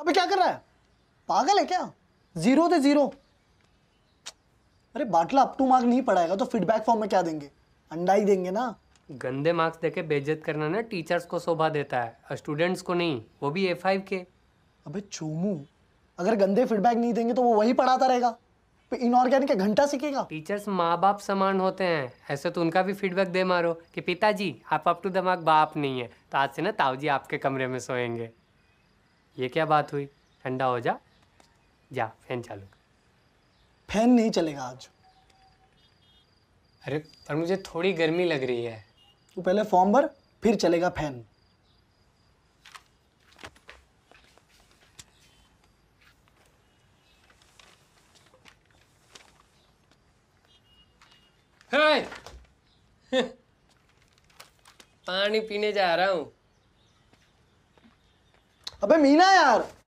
अबे क्या कर रहा है पागल है क्या जीरो दे जीरो अरे बाटला अप टू मार्क नहीं पढ़ाएगा तो फीडबैक फॉर्म में क्या देंगे अंडा ही देंगे ना गंदे मार्क्स देके बेइज्जत करना ना टीचर्स को शोभा देता है स्टूडेंट्स को नहीं वो भी ए फाइव के अबे चोमू अगर गंदे फीडबैक नहीं देंगे तो वो वही पढ़ाता रहेगा इनऑर्गेनिक घंटा सीखेगा टीचर्स माँ बाप समान होते हैं ऐसे तो उनका भी फीडबैक दे मारो कि पिताजी आप अप टू द मार्क बाप नहीं है तो आज से ना ताऊजी आपके कमरे में सोएंगे ये क्या बात हुई ठंडा हो जा जा फैन चालू फैन नहीं चलेगा आज अरे पर मुझे थोड़ी गर्मी लग रही है तू पहले फॉर्म भर फिर चलेगा फैन पानी पीने जा रहा हूं अबे मीना यार